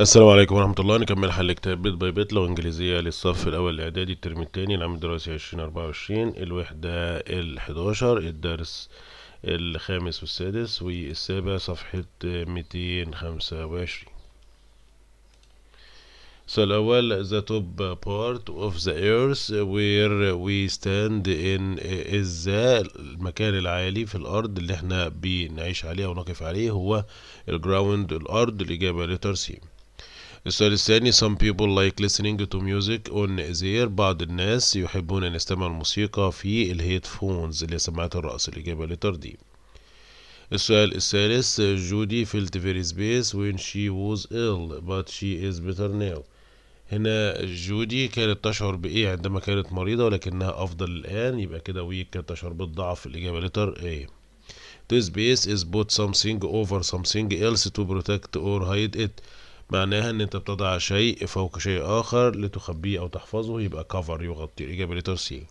السلام عليكم ورحمة الله نكمل حل كتاب بيت باي بيت لغة إنجليزية للصف الأول الإعدادي الترم التاني العام الدراسي عشرين أربعة وعشرين الوحدة حداشر الدرس الخامس والسادس والسابع صفحة ميتين خمسة وعشرين الأول the top part of the earth where we stand in is المكان العالي في الأرض اللي احنا بنعيش عليه أو نقف عليه هو الجراوند الأرض الإجابة لترسيم السؤال الثاني some people like listening to music on their بعض الناس يحبون أن يستمعوا الموسيقى في الهيدفونز اللي سماعات الرأس الإجابة لتر دي السؤال الثالث جودي felt very space when she was ill but she is better now هنا جودي كانت تشعر بإيه عندما كانت مريضة ولكنها أفضل الآن يبقى كده ويك كانت تشعر بالضعف الإجابة لتر ايه This base is put something over something else to protect or hide it معناها ان انت بتضع شيء فوق شيء اخر لتخبيه او تحفظه يبقى cover يغطي الاجابه لتر سي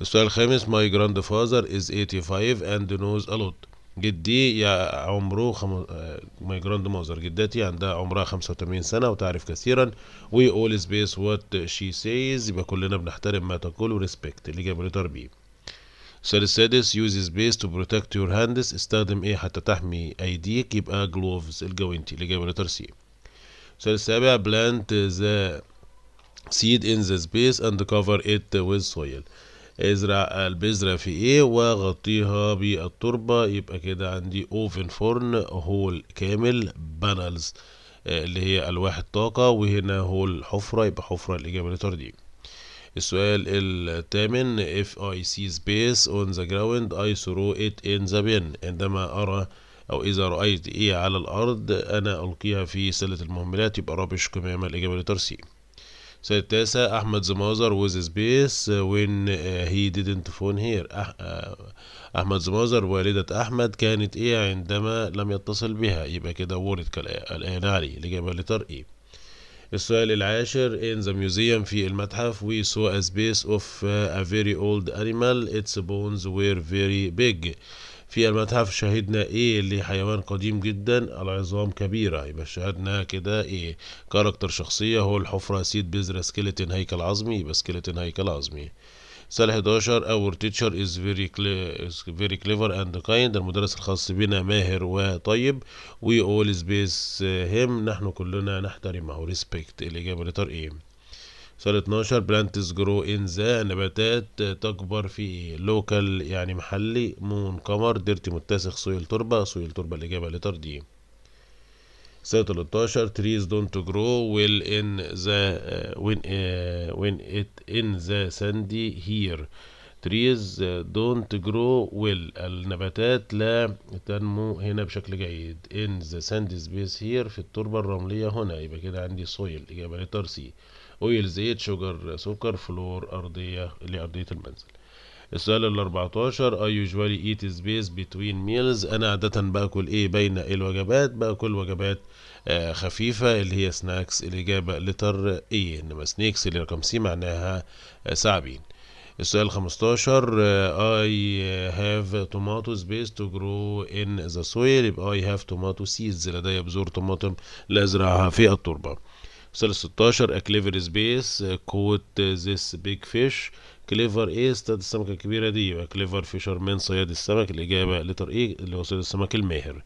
السؤال الخامس my grandfather is 85 and knows a lot جدي عمره خم... ماي آه، جراند جدتي عندها عمرها 85 سنة وتعرف كثيرا وي اول سبيس وات شي سيز يبقى كلنا بنحترم ما تقول وريسبكت الاجابة لتر بي السؤال السادس use space to protect your hands استخدم ايه حتى تحمي ايديك يبقى جلوفز الجوانتي اللي جاب لتر سي السؤال السابع plant the seed in the space and cover it with soil ازرع البذرة في ايه وغطيها بالتربة يبقى كده عندي اوفن فرن هول كامل بانلز اللي هي الواح الطاقة وهنا هول حفرة يبقى حفرة الإجابة اللي دي السؤال الثامن if I see space on the ground I throw it in the bin عندما أرى أو إذا رأيت إيه على الأرض أنا ألقيها في سلة المهملات يبقى رابش كمامة الإجابة لترسي سي السؤال التاسع أحمد زمازر was ويز سبيس when uh, he didn't phone here آه، أحمد زمازر والدة أحمد كانت إيه عندما لم يتصل بها يبقى كده ورد الآن علي الإجابة لتر إيه السؤال العاشر in the museum في المتحف we saw a space of uh, a very old animal its bones were very big في المتحف شاهدنا ايه اللي حيوان قديم جدا العظام كبيرة يبقى شاهدنا كده ايه كاركتر شخصية هو الحفرة سيد بذرة سكيلتن هيكل عظمي يبقى سكيلتن هيكل عظمي سال 11 اور تيتشر از فيري فيري كليفر اند كايند المدرس الخاص بنا ماهر وطيب وي اول سبيس هيم نحن كلنا نحترمه ريسبكت الاجابه لتر ايه سؤال 12 بلانتس جرو ان ذا نباتات تكبر في ايه لوكال يعني محلي مون قمر ديرتي متسخ سويل تربه سويل تربه الاجابه لتر دي سؤال 13 تريز دونت جرو ويل ان ذا وين uh, when it in the sandy trees uh, don't grow well النباتات لا تنمو هنا بشكل جيد in the sandy space here في التربة الرملية هنا يبقى كده عندي soil إجابة لتر سي اويل زيت شجر سكر فلور أرضية لأرضية المنزل السؤال ال 14 I usually eat space between meals أنا عادة باكل إيه بين الوجبات باكل وجبات آه، خفيفة اللي هي سناكس الإجابة لتر إيه إنما سنيكس اللي رقم سي معناها آه سعبين السؤال 15 I have tomato space to grow in the soil يبقى I have tomato seeds لدي بذور طماطم لأزرعها في التربة السؤال 16 A clever space caught this big fish كليفر ايه اصطاد السمكة الكبيرة دي يبقى كليفر فيشرمان صياد السمك الإجابة لتر ايه اللي هو صياد السمك الماهر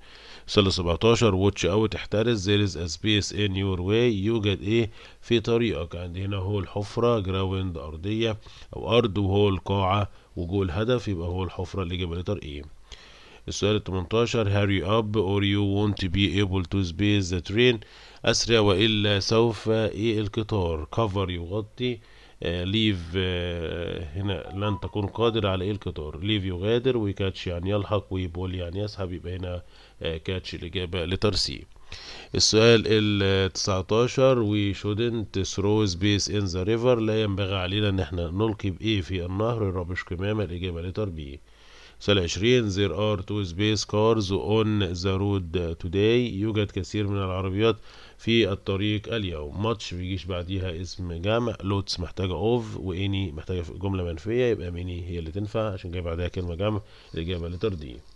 سؤال 17 واتش اوت احترس there is a space in يوجد ايه في طريقك عندي هنا هو الحفرة جراوند أرضية أو أرض وهو القاعة وجوه الهدف يبقى هو الحفرة الإجابة لتر ايه السؤال ال 18 هاري اب اور يو وونت بي ايبل تو سبيس ذا ترين اسرع والا سوف ايه القطار كفر يغطي ليف آه، آه، هنا لن تكون قادر على ايه القطار ليف يغادر وكاتش يعني يلحق ويبول يعني يسحب يبقى هنا آه، كاتش الاجابه لتر السؤال ال 19 وي شودنت ثرو سبيس ان ذا ريفر لا ينبغي علينا ان احنا نلقي بايه في النهر رابش كمامه الاجابه لتر بي سؤال 20 there are two space cars on the road today يوجد كثير من العربيات في الطريق اليوم ماتش بيجيش بعديها اسم جمع لوتس محتاجة اوف واني محتاجة جملة منفية يبقى ميني هي اللي تنفع عشان جاي بعدها كلمة جمع الإجابة لترضيه